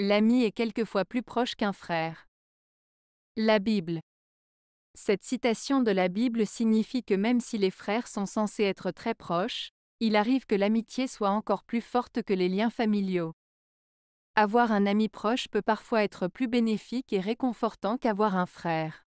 L'ami est quelquefois plus proche qu'un frère. La Bible. Cette citation de la Bible signifie que même si les frères sont censés être très proches, il arrive que l'amitié soit encore plus forte que les liens familiaux. Avoir un ami proche peut parfois être plus bénéfique et réconfortant qu'avoir un frère.